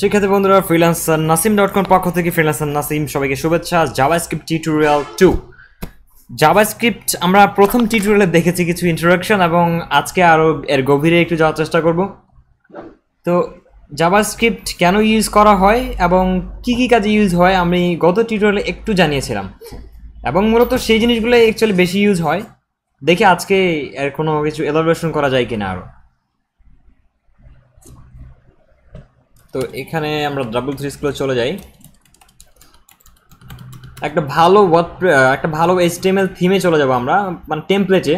শিক্ষার্থী বন্ধুরা freelancer Nasim dot com পক্ষ থেকে ফ্রিল্যান্সার নাসিম সবাইকে শুভেচ্ছা JavaScript tutorial two JavaScript আমরা প্রথম টিউটোরিয়ালে দেখেছি কিছু ইন্ট্রোডাকশন এবং আজকে আরও এর গভীরে একটু যাওয়ার চেষ্টা করব তো জাভা স্ক্রিপ্ট কেন ইউজ করা হয় এবং কি কি কাজে ইউজ হয় আমি গত টিউটোরিয়ালে একটু জানিয়েছিলাম এবং মূলত সেই জিনিসগুলো অ্যাকচুয়ালি বেশি ইউজ হয় দেখি আজকে এর কোনো কিছু এলাবরেশন করা যায় কিনা আরও তো এখানে আমরা ডাবল থ্রি স্কুলে চলে যাই একটা ভালো ওয়ার্ড একটা ভালো এইচটিএমএল থিমে চলে যাবো আমরা মানে টেমপ্লেটে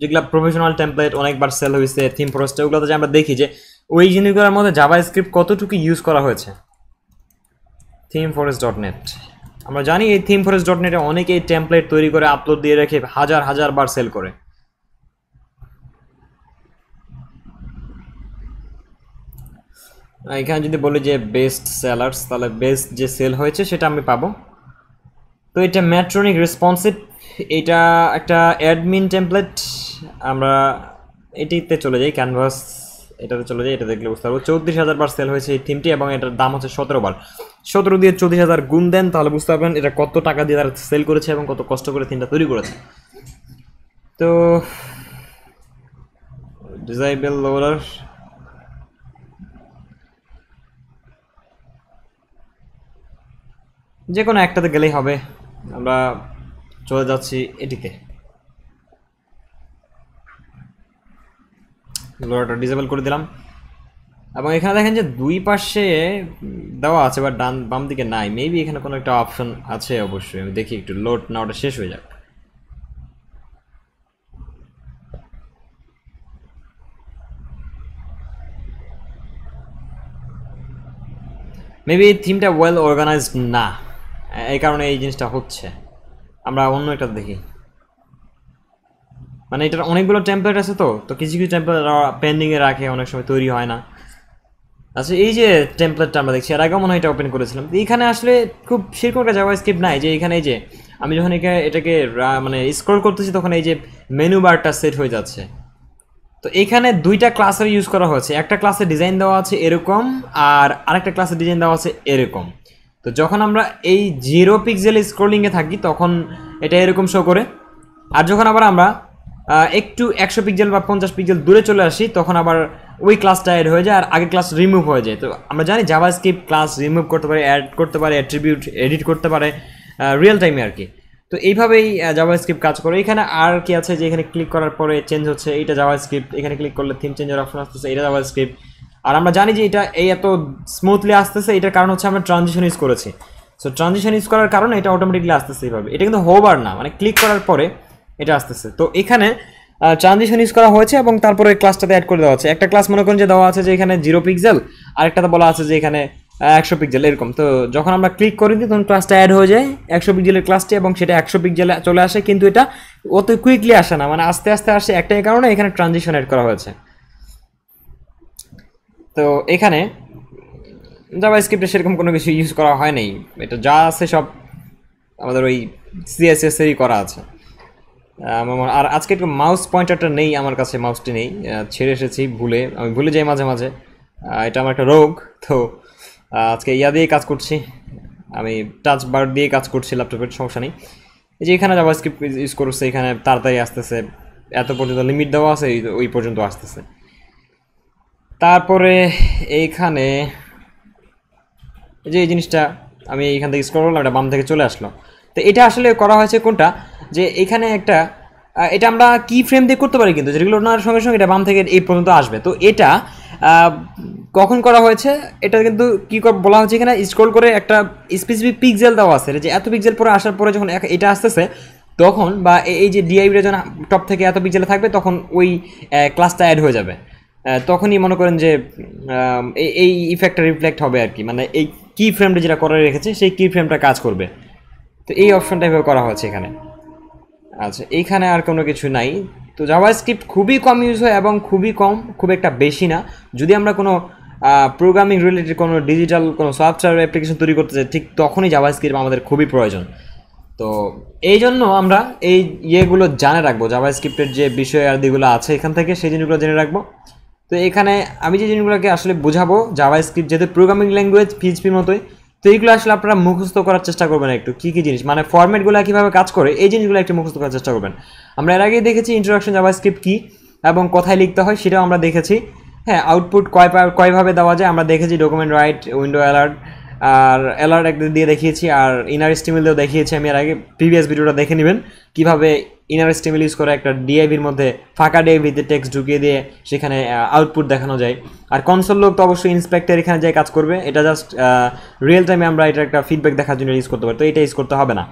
যেগুলো প্রফেশনাল টেমপ্লেট অনেকবার সেল হয়েছে থিম ফরেস্টে ওগুলোতে যে আমরা দেখি যে ওই জিনিসগুলোর মধ্যে জাভা স্ক্রিপ্ট কতটুকু ইউজ করা হয়েছে থিম ফরেস্ট ডট নেট আমরা জানি এই থিম ফরেস্ট ডট নেটে অনেকেই টেমপ্লেট তৈরি করে আপলোড দিয়ে রেখে হাজার হাজার বার সেল করে এখানে যদি বলি যে বেস্ট সেলার্স তাহলে বেস্ট যে সেল হয়েছে সেটা আমি পাবো তো এটা ম্যাট্রনিক রেসপন্সিভ এটা একটা অ্যাডমিন টেমপ্লেট আমরা এটিতে চলে যাই ক্যানভাস এটাতে চলে যাই এটা দেখলে বুঝতে পারবো চৌত্রিশ হাজার বার সেল হয়েছে এই থিমটি এবং এটার দাম হচ্ছে সতেরো বার সতেরো দিয়ে চৌত্রিশ হাজার গুণ দেন তাহলে বুঝতে পারবেন এটা কত টাকা দিয়ে তারা সেল করেছে এবং কত কষ্ট করে থিমটা তৈরি করেছে তো ডিজাইবেল লোডার যে কোনো একটাতে গেলেই হবে আমরা চলে যাচ্ছি এটিতে লোয়াটা ডিসেবল করে দিলাম এবং এখানে দেখেন যে দুই পাশে দেওয়া আছে বা ডান বাম দিকে নাই মেবি এখানে কোনো একটা অপশন আছে অবশ্যই আমি দেখি একটু লোড না ওটা শেষ হয়ে যাক মেবি থিমটা ওয়েল অর্গানাইজড না এই কারণে এই জিনিসটা হচ্ছে আমরা অন্য একটা দেখি মানে এটার অনেকগুলো টেম্পলেট আছে তো তো কিছু কিছু টেম্পলেট পেন্ডিংয়ে রাখে অনেক সময় তৈরি হয় না আচ্ছা এই যে টেম্পলেটটা আমরা দেখছি আর আগে মনে হয় এটা ওপেন করেছিলাম এখানে আসলে খুব সেরকম একটা জায়গা স্কিপ নাই যে এখানে এই যে আমি যখন এখানে এটাকে মানে স্ক্রল করতেছি তখন এই যে মেনু বারটা সেট হয়ে যাচ্ছে তো এখানে দুইটা ক্লাসের ইউজ করা হয়েছে একটা ক্লাসে ডিজাইন দেওয়া আছে এরকম আর আরেকটা ক্লাসে ডিজাইন দেওয়া আছে এরকম তো যখন আমরা এই জিরো পিক্সেল স্ক্রোলিংয়ে থাকি তখন এটা এরকম শো করে আর যখন আবার আমরা একটু একশো পিক্সেল বা পঞ্চাশ পিক্সেল দূরে চলে আসি তখন আবার ওই ক্লাসটা অ্যাড হয়ে যায় আর আগের ক্লাস রিমুভ হয়ে যায় তো আমরা জানি জাভা স্ক্রিপ্ট ক্লাস রিমুভ করতে পারে অ্যাড করতে পারে অ্যাট্রিবিউট এডিট করতে পারে রিয়েল টাইমে আর কি তো এইভাবেই জাভা স্ক্রিপ্ট কাজ করে এখানে আর কি আছে যে এখানে ক্লিক করার পরে চেঞ্জ হচ্ছে এটা জাভা স্ক্রিপ্ট এখানে ক্লিক করলে থিম চেঞ্জের অপশন আসতেছে এটা জাভা স্ক্রিপ্ট আর আমরা জানি যে এটা এই এত স্মুথলি আসতেছে এটার কারণ হচ্ছে আমরা ট্রানজিশন ইউজ করেছি সো ট্রানজিশন ইউজ করার কারণে এটা অটোমেটিকলি আসতেছে এইভাবে এটা কিন্তু হোবার না মানে ক্লিক করার পরে এটা আসতেছে তো এখানে ট্রানজিশন ইউজ করা হয়েছে এবং তারপরে ক্লাসটাতে অ্যাড করে দেওয়া আছে একটা ক্লাস মনে করেন যে দেওয়া আছে যে এখানে জিরো পিক্সেল আরেকটাতে বলা আছে যে এখানে একশো পিক্সেল এরকম তো যখন আমরা ক্লিক করে দিই তখন ক্লাসটা অ্যাড হয়ে যায় একশো পিক্সেলের ক্লাসটি এবং সেটা একশো পিক্সেলে চলে আসে কিন্তু এটা অত কুইকলি আসে না মানে আস্তে আস্তে আসে একটাই কারণে এখানে ট্রানজিশন অ্যাড করা হয়েছে তো এখানে জাভা স্ক্রিপ্টে সেরকম কোনো কিছু ইউজ করা হয় নাই এটা যা আছে সব আমাদের ওই সিএসএসেরই করা আছে আমার আর আজকে একটু মাউস পয়েন্টারটা নেই আমার কাছে মাউসটি নেই ছেড়ে এসেছি ভুলে আমি ভুলে যাই মাঝে মাঝে এটা আমার একটা রোগ তো আজকে ইয়া দিয়ে কাজ করছি আমি টাচ বার দিয়ে কাজ করছি ল্যাপটপের সমস্যা নেই এই যে এখানে জাভা স্ক্রিপ্ট ইউজ করছে এখানে তাড়াতাড়ি আসতেছে এত পর্যন্ত লিমিট দেওয়া আছে ওই পর্যন্ত আসতেছে তারপরে এইখানে যে এই জিনিসটা আমি এখান থেকে স্ক্রল করলাম এটা বাম থেকে চলে আসলো তো এটা আসলে করা হয়েছে কোনটা যে এখানে একটা এটা আমরা কি ফ্রেম দিয়ে করতে পারি কিন্তু যেগুলো ওনার সঙ্গে সঙ্গে এটা বাম থেকে এই পর্যন্ত আসবে তো এটা কখন করা হয়েছে এটা কিন্তু কি বলা হচ্ছে এখানে স্ক্রল করে একটা স্পেসিফিক পিকজেল দেওয়া আছে যে এত পিকজেল পরে আসার পরে যখন এটা আসতেছে তখন বা এই যে ডিআইবিটা যখন টপ থেকে এত পিকজেলে থাকবে তখন ওই ক্লাসটা অ্যাড হয়ে যাবে তখনই মনে করেন যে এই ইফেক্টটা রিফ্লেক্ট হবে আর কি মানে এই কি ফ্রেমটা যেটা করে রেখেছে সেই কি ফ্রেমটা কাজ করবে তো এই অপশনটা এভাবে করা হয়েছে এখানে আচ্ছা এইখানে আর কোনো কিছু নাই তো জাভা স্ক্রিপ্ট খুবই কম ইউজ হয় এবং খুবই কম খুব একটা বেশি না যদি আমরা কোনো প্রোগ্রামিং রিলেটেড কোনো ডিজিটাল কোনো সফটওয়্যার অ্যাপ্লিকেশন তৈরি করতে চাই ঠিক তখনই জাভা স্ক্রিপ্ট আমাদের খুবই প্রয়োজন তো এই জন্য আমরা এই ইয়েগুলো জানে রাখবো জাভা স্ক্রিপ্টের যে বিষয় আদিগুলো আছে এখান থেকে সেই জিনিসগুলো জেনে রাখবো তো এখানে আমি যে জিনিসগুলোকে আসলে বোঝাবো জাভা স্ক্রিপ্ট যেহেতু প্রোগ্রামিং ল্যাঙ্গুয়েজ পিএইচপির মতোই তো এইগুলো আসলে আপনারা মুখস্থ করার চেষ্টা করবেন একটু কী কী জিনিস মানে ফর্মেটগুলো কীভাবে কাজ করে এই জিনিসগুলো একটু মুখস্থ করার চেষ্টা করবেন আমরা এর আগেই দেখেছি ইন্ট্রোডাকশন জাভা স্ক্রিপ্ট কী এবং কোথায় লিখতে হয় সেটাও আমরা দেখেছি হ্যাঁ আউটপুট কয় কয়ভাবে দেওয়া যায় আমরা দেখেছি ডকুমেন্ট রাইট উইন্ডো অ্যালার্ট আর অ্যালার্ট একটা দিয়ে দেখিয়েছি আর ইনার স্টিমিল দিয়েও দেখিয়েছি আমি এর আগে প্রিভিয়াস ভিডিওটা দেখে নেবেন কীভাবে ইনার স্টিমিল ইউজ করে একটা ডিআইভির মধ্যে ফাঁকা ডিআইভিতে টেক্স ঢুকিয়ে দিয়ে সেখানে আউটপুট দেখানো যায় আর কনসোল লোক তো অবশ্যই ইন্সপেক্টর এখানে যে কাজ করবে এটা জাস্ট রিয়েল টাইমে আমরা এটা একটা ফিডব্যাক দেখার জন্য ইউজ করতে পারি তো এটা ইউজ করতে হবে না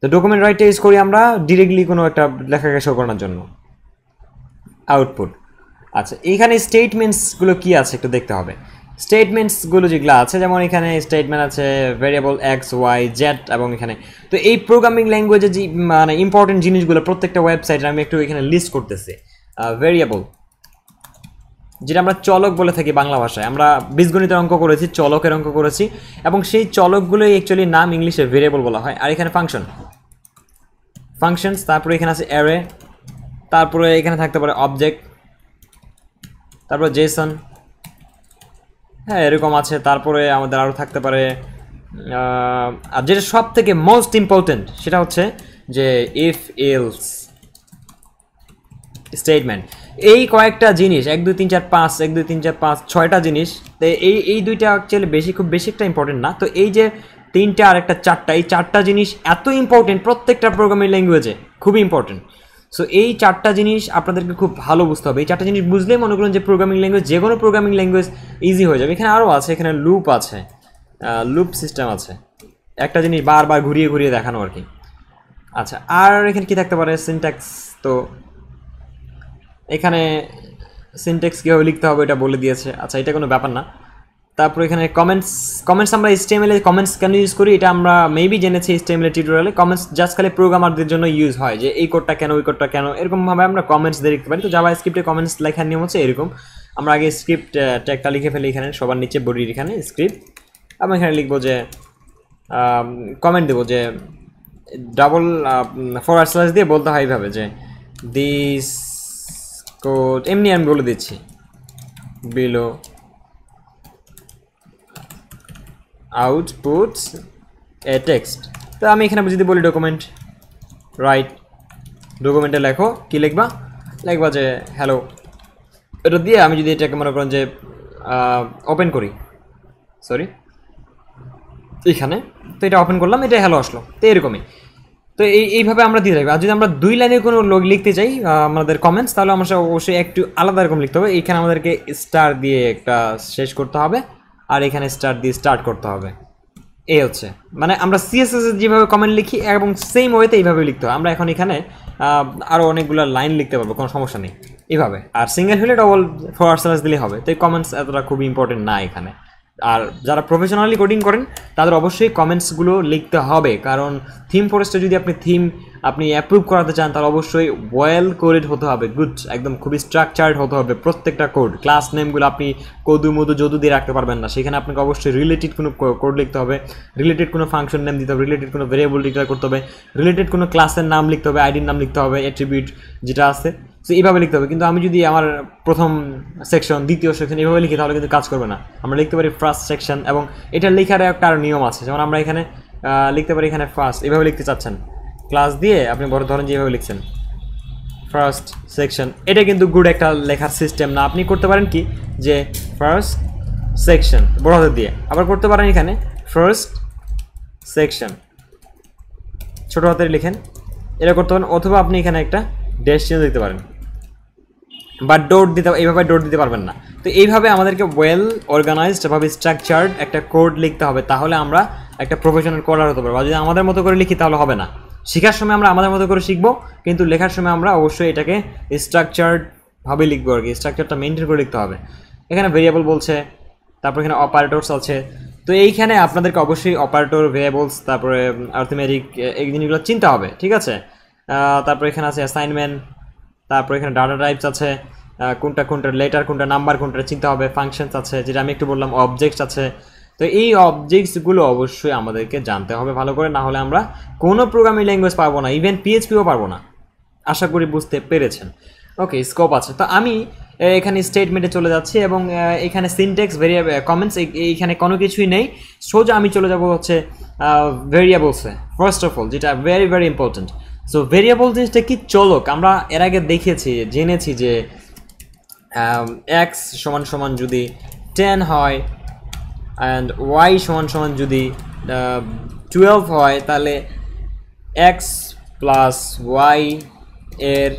তো ডকুমেন্ট রাইটটা ইউজ করি আমরা ডিরেক্টলি কোনো একটা লেখাকে শো করানোর জন্য আউটপুট আচ্ছা এখানে স্টেটমেন্টসগুলো কী আছে একটু দেখতে হবে স্টেটমেন্টসগুলো যেগুলো আছে যেমন এখানে স্টেটমেন্ট আছে ভেরিয়েবল এক্স ওয়াই জেড এবং এখানে তো এই প্রোগ্রামিং ল্যাঙ্গুয়েজের যে মানে ইম্পর্টেন্ট জিনিসগুলো প্রত্যেকটা ওয়েবসাইটে আমি একটু এখানে লিস্ট করতেছি ভেরিয়েবল যেটা আমরা চলক বলে থাকি বাংলা ভাষায় আমরা বীজগণিতের অঙ্ক করেছি চলকের অঙ্ক করেছি এবং সেই চলকগুলোই অ্যাকচুয়ালি নাম ইংলিশে ভেরিয়েবল বলা হয় আর এখানে ফাংশন ফাংশনস তারপরে এখানে আছে অ্যারে তারপরে এখানে থাকতে পারে অবজেক্ট তারপর জেসন হ্যাঁ এরকম আছে তারপরে আমাদের আরও থাকতে পারে আর যেটা সব থেকে মোস্ট ইম্পর্টেন্ট সেটা হচ্ছে যে ইফ এলস স্টেটমেন্ট এই কয়েকটা জিনিস এক দুই তিন চার পাঁচ এক দুই তিন চার পাঁচ ছয়টা জিনিস তো এই এই দুইটা অ্যাকচুয়ালি বেশি খুব বেশি একটা ইম্পর্টেন্ট না তো এই যে তিনটা আর একটা চারটা এই চারটা জিনিস এত ইম্পর্টেন্ট প্রত্যেকটা প্রোগ্রামিং ল্যাঙ্গুয়েজে খুবই ইম্পর্টেন্ট সো এই চারটা জিনিস আপনাদেরকে খুব ভালো বুঝতে হবে এই চারটা জিনিস বুঝলে মনে করুন যে প্রোগ্রামিং ল্যাঙ্গুয়েজ যে কোনো প্রোগ্রামিং ল্যাঙ্গুয়েজ ইজি হয়ে যাবে এখানে আরও আছে এখানে লুপ আছে লুপ সিস্টেম আছে একটা জিনিস বারবার ঘুরিয়ে ঘুরিয়ে দেখানো আর কি আচ্ছা আর এখানে কি থাকতে পারে সিনট্যাক্স তো এখানে সিনট্যাক্স কীভাবে লিখতে হবে এটা বলে দিয়েছে আচ্ছা এটা কোনো ব্যাপার না তারপর এখানে কমেন্টস কমেন্টস আমরা স্টেমেলে কমেন্টস কেন ইউজ করি এটা আমরা মেবি জেনেছি স্টেমেলে টিউটোরিয়ালে কমেন্টস জাস্ট খালি প্রোগ্রামারদের জন্য ইউজ হয় যে এই কোডটা কেন ওই কোডটা কেন এরকমভাবে আমরা কমেন্টস দিয়ে লিখতে পারি তো যাওয়া স্ক্রিপ্টে কমেন্টস লেখার নিয়ম হচ্ছে এরকম আমরা আগে স্ক্রিপ্ট ট্যাগটা লিখে ফেলি এখানে সবার নিচে বডির এখানে স্ক্রিপ্ট আমি এখানে লিখবো যে কমেন্ট দেবো যে ডাবল ফোর স্ল্যাশ দিয়ে বলতে হয় এইভাবে যে দিস কোড এমনি আমি বলে দিচ্ছি বিলো আউটপুটস এ টেক্সট তো আমি এখানে যদি বলি ডকুমেন্ট রাইট ডকুমেন্টে লেখো কি লিখবা লিখবা যে হ্যালো এটা দিয়ে আমি যদি এটাকে মনে করেন যে ওপেন করি সরি এখানে তো এটা ওপেন করলাম এটা হ্যালো আসলো তো এরকমই তো এই এইভাবে আমরা দিয়ে থাকবো আর যদি আমরা দুই লাইনের কোনো লোক লিখতে চাই আমাদের কমেন্টস তাহলে আমার অবশ্যই একটু আলাদা রকম লিখতে হবে এইখানে আমাদেরকে স্টার দিয়ে একটা শেষ করতে হবে আর এখানে স্টার্ট দিয়ে স্টার্ট করতে হবে এ হচ্ছে মানে আমরা সিএসএস যেভাবে কমেন্ট লিখি এবং সেম ওয়েতে এইভাবে লিখতে হয় আমরা এখন এখানে আরও অনেকগুলো লাইন লিখতে পারবো কোনো সমস্যা নেই এইভাবে আর সিঙ্গেল হলে ডবল ফোর স্ল্যাশ দিলে হবে তো এই কমেন্টস এতটা খুব ইম্পর্টেন্ট না এখানে আর যারা প্রফেশনালি কোডিং করেন তাদের অবশ্যই কমেন্টসগুলো লিখতে হবে কারণ থিম ফরেস্টে যদি আপনি থিম আপনি অ্যাপ্রুভ করাতে চান তাহলে অবশ্যই ওয়েল কোডেড হতে হবে গুড একদম খুবই স্ট্রাকচার্ড হতে হবে প্রত্যেকটা কোড ক্লাস নেমগুলো আপনি কদু মধু যদু দিয়ে রাখতে পারবেন না সেখানে আপনাকে অবশ্যই রিলেটেড কোনো কোড লিখতে হবে রিলেটেড কোনো ফাংশন নেম দিতে হবে রিলেটেড কোনো ভেরিয়েবল ডিক্লেয়ার করতে হবে রিলেটেড কোনো ক্লাসের নাম লিখতে হবে আইডির নাম লিখতে হবে অ্যাট্রিবিউট যেটা আছে সো এইভাবে লিখতে হবে কিন্তু আমি যদি আমার প্রথম সেকশন দ্বিতীয় সেকশন এইভাবে লিখি তাহলে কিন্তু কাজ করবে না আমরা লিখতে পারি ফার্স্ট সেকশন এবং এটা লেখার একটা নিয়ম আছে যেমন আমরা এখানে লিখতে পারি এখানে ফার্স্ট এভাবে লিখতে চাচ্ছেন ক্লাস দিয়ে আপনি বড় ধরেন যেভাবে লিখছেন ফার্স্ট সেকশন এটা কিন্তু গুড একটা লেখার সিস্টেম না আপনি করতে পারেন কি যে ফার্স্ট সেকশন বড় হাতের দিয়ে আবার করতে পারেন এখানে ফার্স্ট সেকশন ছোট হাতের লিখেন এটা করতে পারেন অথবা আপনি এখানে একটা ড্যাশ চেঞ্জ দিতে পারেন বা ডোট দিতে এইভাবে ডোট দিতে পারবেন না তো এইভাবে আমাদেরকে ওয়েল অর্গানাইজড ভাবে স্ট্রাকচার্ড একটা কোড লিখতে হবে তাহলে আমরা একটা প্রফেশনাল কোডার হতে পারবো যদি আমাদের মতো করে লিখি তাহলে হবে না শেখার সময় আমরা আমাদের মতো করে শিখবো কিন্তু লেখার সময় আমরা অবশ্যই এটাকে স্ট্রাকচারভাবে লিখবো আর কি স্ট্রাকচারটা মেনটেন করে লিখতে হবে এখানে ভেরিয়েবল বলছে তারপর এখানে অপারেটরস আছে তো এইখানে আপনাদেরকে অবশ্যই অপারেটর ভেরিয়েবলস তারপরে আর্থমেটিক এই জিনিসগুলো চিনতে হবে ঠিক আছে তারপর এখানে আছে অ্যাসাইনমেন্ট তারপর এখানে ডাটা টাইপস আছে কোনটা কোনটা লেটার কোনটা নাম্বার কোনটা চিনতে হবে ফাংশনস আছে যেটা আমি একটু বললাম অবজেক্টস আছে তো এই অবজেক্টসগুলো অবশ্যই আমাদেরকে জানতে হবে ভালো করে না হলে আমরা কোনো প্রোগ্রামিং ল্যাঙ্গুয়েজ পারবো না ইভেন পিএইচপিও পারবো না আশা করি বুঝতে পেরেছেন ওকে স্কোপ আছে তো আমি এখানে স্টেটমেন্টে চলে যাচ্ছি এবং এখানে সিনটেক্স ভেরিয়েবল কমেন্টস এইখানে কোনো কিছুই নেই সোজা আমি চলে যাব হচ্ছে ভেরিয়েবলসে ফার্স্ট অফ অল যেটা very very important so variable জিনিসটা কি চলক আমরা এর আগে দেখেছি জেনেছি যে এক্স সমান সমান যদি টেন হয় অ্যান্ড ওয়াই সমান সমান যদি টুয়েলভ হয় তাহলে এক্স প্লাস ওয়াই এর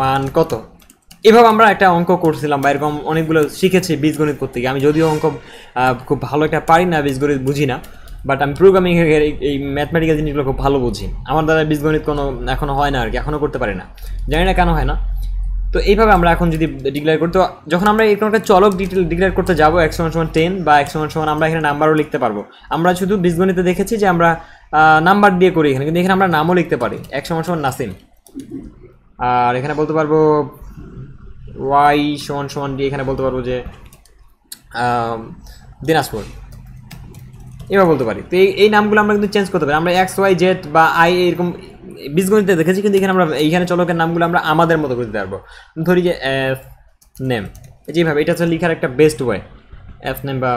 মান কত এভাবে আমরা একটা অঙ্ক করছিলাম বা এরকম অনেকগুলো শিখেছি বীজগণিত করতে গিয়ে আমি যদিও অঙ্ক খুব ভালো একটা পারি না বীজগণিত বুঝি না বাট আমি প্রোগ্রামিং এই ম্যাথমেটিক্যাল জিনিসগুলো খুব ভালো বুঝি আমার দ্বারা বীজগণিত কোনো এখনও হয় না আর কি এখনও করতে পারি না জানি না কেন হয় না তো এইভাবে আমরা এখন যদি ডিক্লেয়ার করি তো যখন আমরা এরকম একটা চলক ডিটেল ডিক্লেয়ার করতে যাবো এক সময় সময় টেন বা এক সময় সময় আমরা এখানে নাম্বারও লিখতে পারবো আমরা শুধু বীজগণিতে দেখেছি যে আমরা নাম্বার দিয়ে করি এখানে কিন্তু এখানে আমরা নামও লিখতে পারি এক সময় সময় নাসিম আর এখানে বলতে পারবো ওয়াই সমান সমান দিয়ে এখানে বলতে পারবো যে দিনাজপুর এবার বলতে পারি তো এই নামগুলো আমরা কিন্তু চেঞ্জ করতে পারি আমরা এক্স ওয়াই জেড বা আই এরকম বীজগণিতে দেখেছি কিন্তু এখানে আমরা এইখানে চলকের নামগুলো আমরা আমাদের মতো করে দিতে পারবো ধরি যে এফ নেম যেভাবে এটা হচ্ছে লিখার একটা বেস্ট ওয়ে এফ নেম বা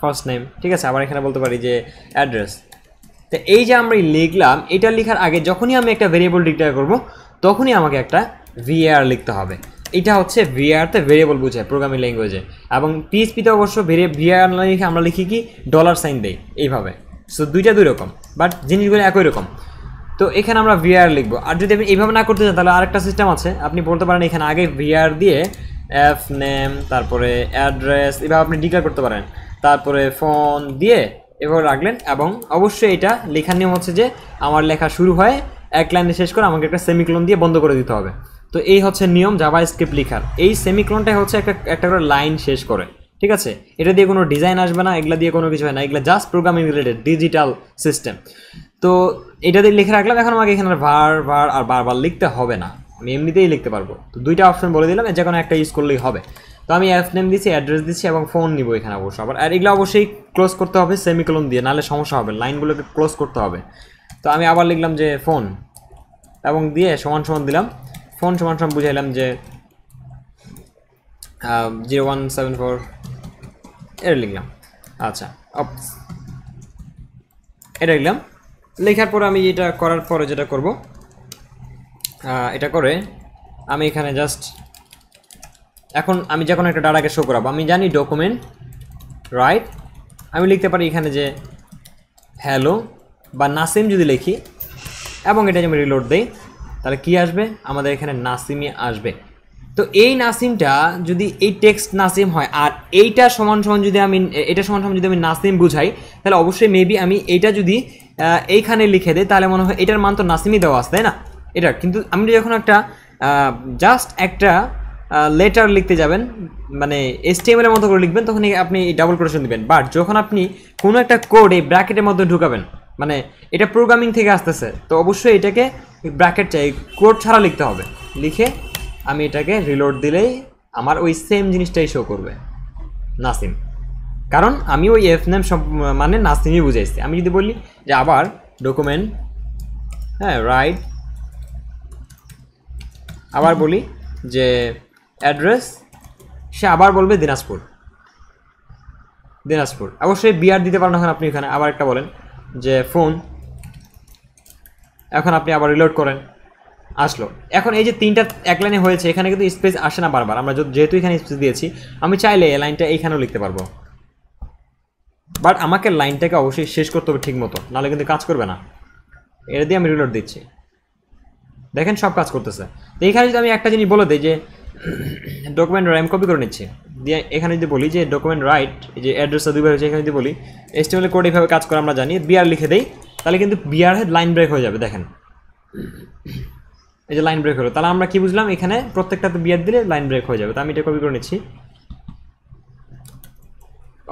ফার্স্ট নেম ঠিক আছে আবার এখানে বলতে পারি যে অ্যাড্রেস তো এই যে আমরা লিখলাম এটা লিখার আগে যখনই আমি একটা ভেরিয়েবল ডিক্লেয়ার করব তখনই আমাকে একটা ভিআর লিখতে হবে এটা হচ্ছে ভিআরতে ভেরিয়েবল বোঝায় প্রোগ্রামিং ল্যাঙ্গুয়েজে এবং পিএইচপিতে অবশ্য ভেরিয়ে ভিআর লিখে আমরা লিখি কি ডলার সাইন দেই এইভাবে সো দুইটা দুই রকম বাট জিনিসগুলো একই রকম তো এখানে আমরা ভিআর লিখবো আর যদি আপনি এইভাবে না করতে চান তাহলে আরেকটা সিস্টেম আছে আপনি বলতে পারেন এখানে আগে ভিআর দিয়ে অ্যাপ নেম তারপরে অ্যাড্রেস এভাবে আপনি ডিক্লেয়ার করতে পারেন তারপরে ফোন দিয়ে এভাবে রাখলেন এবং অবশ্যই এটা লেখার নিয়ম হচ্ছে যে আমার লেখা শুরু হয় এক লাইনে শেষ করে আমাকে একটা সেমিক্লোন দিয়ে বন্ধ করে দিতে হবে তো এই হচ্ছে নিয়ম জাভা স্ক্রিপ্ট লেখার এই সেমিক্লোনটাই হচ্ছে একটা একটা করে লাইন শেষ করে ঠিক আছে এটা দিয়ে কোনো ডিজাইন আসবে না এগুলা দিয়ে কোনো কিছু হয় না এগুলো just programming related digital system তো এটা দিয়ে লিখে রাখলাম এখন আমাকে এখানে ভার ভার আর বারবার লিখতে হবে না আমি এমনিতেই লিখতে পারবো তো দুইটা অপশন বলে দিলাম যে কোনো একটা ইউজ করলেই হবে তো আমি অ্যাপ নেম দিচ্ছি অ্যাড্রেস দিচ্ছি এবং ফোন নিব এখানে অবশ্য আবার আর এগুলো অবশ্যই ক্লোজ করতে হবে সেমিকলন দিয়ে নাহলে সমস্যা হবে লাইনগুলোকে ক্লোজ করতে হবে তো আমি আবার লিখলাম যে ফোন এবং দিয়ে সমান সমান দিলাম ফোন সমান সমান বুঝাইলাম যে জিরো ওয়ান সেভেন ফোর এটা লিখলাম আচ্ছা এটা লিখলাম লেখার পর আমি এটা করার পরে যেটা করব এটা করে আমি এখানে জাস্ট এখন আমি যখন একটা ডাটাকে শো করাবো আমি জানি ডকুমেন্ট রাইট আমি লিখতে পারি এখানে যে হ্যালো বা নাসিম যদি লিখি এবং এটা আমি রিলোড দেই তাহলে কি আসবে আমাদের এখানে নাসিমই আসবে তো এই নাসিমটা যদি এই টেক্সট নাসিম হয় আর এইটা সমান সমান যদি আমি এটা সমান সমান যদি আমি নাসিম বুঝাই তাহলে অবশ্যই মেবি আমি এইটা যদি এইখানে লিখে দেয় তাহলে মনে হয় এটার মান তো নাসিমই দেওয়া আছে তাই না এটা কিন্তু আপনি যখন একটা জাস্ট একটা লেটার লিখতে যাবেন মানে এসটিএমের মতো করে লিখবেন তখন আপনি ডাবল কোয়েশন দিবেন বাট যখন আপনি কোনো একটা কোড এই ব্র্যাকেটের মধ্যে ঢুকাবেন মানে এটা প্রোগ্রামিং থেকে আসতেছে তো অবশ্যই এটাকে ব্র্যাকেট চাই কোড ছাড়া লিখতে হবে লিখে আমি এটাকে রিলোড দিলেই আমার ওই সেম জিনিসটাই শো করবে নাসিম কারণ আমি ওই এফ নেম মানে নাসিমই বুঝাইছি আমি যদি বলি যে আবার ডকুমেন্ট হ্যাঁ রাইট আবার বলি যে অ্যাড্রেস সে আবার বলবে দিনাজপুর দিনাজপুর অবশ্যই বিয়ার দিতে পারেন এখন আপনি এখানে আবার একটা বলেন যে ফোন এখন আপনি আবার রিলোড করেন আসলো এখন এই যে তিনটা এক লাইনে হয়েছে এখানে কিন্তু স্পেস আসে না বারবার আমরা যেহেতু এখানে স্পেস দিয়েছি আমি চাইলে এই লাইনটা এইখানেও লিখতে পারবো বাট আমাকে লাইনটাকে অবশ্যই শেষ করতে হবে ঠিক মতো নাহলে কিন্তু কাজ করবে না এটা দিয়ে আমি রিলোড দিচ্ছি দেখেন সব কাজ করতেছে তো এইখানে যদি আমি একটা জিনিস বলে দিই যে ডকুমেন্ট রাইম কপি করে নিচ্ছি দিয়ে এখানে যদি বলি যে ডকুমেন্ট রাইট যে অ্যাড্রেসটা দুইবার হয়েছে এখানে যদি বলি এস্টিমেল কোড এইভাবে কাজ করে আমরা জানি বিয়ার লিখে দেই তাহলে কিন্তু বিয়ার লাইন ব্রেক হয়ে যাবে দেখেন এই যে লাইন ব্রেক হলো তাহলে আমরা কি বুঝলাম এখানে প্রত্যেকটাতে বিয়ার দিলে লাইন ব্রেক হয়ে যাবে তো আমি এটা কপি করে নিচ্ছি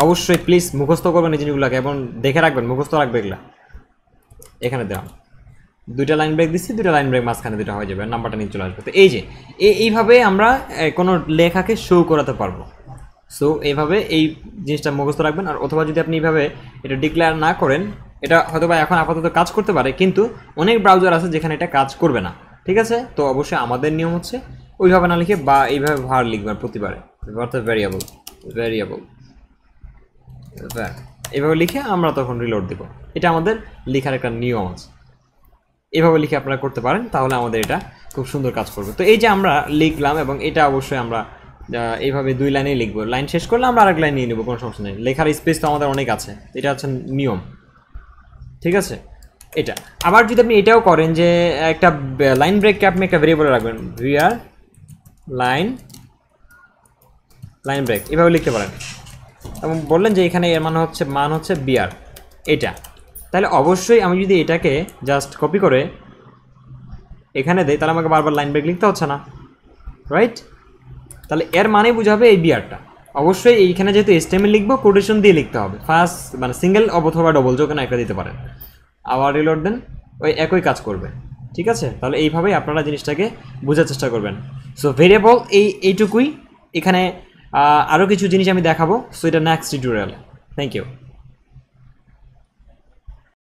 অবশ্যই প্লিজ মুখস্থ করবেন এই জিনিসগুলোকে এবং দেখে রাখবেন মুখস্থ রাখবে এগুলো এখানে দেওয়া দুইটা লাইন ব্রেক দিচ্ছি দুইটা লাইন ব্রেক মাঝখানে দুটো হয়ে যাবে নাম্বারটা নিয়ে চলে আসবে তো এই যে এইভাবে আমরা কোনো লেখাকে শো করাতে পারবো সো এইভাবে এই জিনিসটা মুখস্থ রাখবেন আর অথবা যদি আপনি এইভাবে এটা ডিক্লেয়ার না করেন এটা হয়তো বা এখন আপাতত কাজ করতে পারে কিন্তু অনেক ব্রাউজার আছে যেখানে এটা কাজ করবে না ঠিক আছে তো অবশ্যই আমাদের নিয়ম হচ্ছে ওইভাবে না লিখে বা এইভাবে ভার লিখবেন প্রতিবারে অর্থাৎ ভ্যারিয়েবল ভ্যারিয়েবল এভাবে লিখে আমরা তখন রিলোড দেব এটা আমাদের লেখার একটা নিয়ম আছে এভাবে লিখে আপনারা করতে পারেন তাহলে আমাদের এটা খুব সুন্দর কাজ করবে তো এই যে আমরা লিখলাম এবং এটা অবশ্যই আমরা এইভাবে দুই লাইনেই লিখবো লাইন শেষ করলে আমরা আরেক লাইন নিয়ে নেবো কোনো সমস্যা নেই লেখার স্পেস তো আমাদের অনেক আছে এটা হচ্ছে নিয়ম ঠিক আছে এটা আবার যদি আপনি এটাও করেন যে একটা লাইন ব্রেককে আপনি একটা ভেরিয়েবলে রাখবেন ভিআর লাইন লাইন ব্রেক এভাবে লিখতে পারেন এবং বললেন যে এখানে এর মানে হচ্ছে মান হচ্ছে বিয়ার এটা তাহলে অবশ্যই আমি যদি এটাকে জাস্ট কপি করে এখানে দেয় তাহলে আমাকে বারবার লাইন ব্রেক লিখতে হচ্ছে না রাইট তাহলে এর মানে বুঝাবে এই বিয়ারটা অবশ্যই এইখানে যেহেতু এস্টেমেল লিখবো কোটেশন দিয়ে লিখতে হবে ফার্স্ট মানে সিঙ্গেল অথবা ডবল যে না একটা দিতে পারেন আবার রিলোড দেন ওই একই কাজ করবে ঠিক আছে তাহলে এইভাবেই আপনারা জিনিসটাকে বোঝার চেষ্টা করবেন সো ভেরিয়েবল এই এইটুকুই এখানে আরও কিছু জিনিস আমি দেখাবো সো এটা নেক্সট টিউটোরিয়াল থ্যাংক ইউ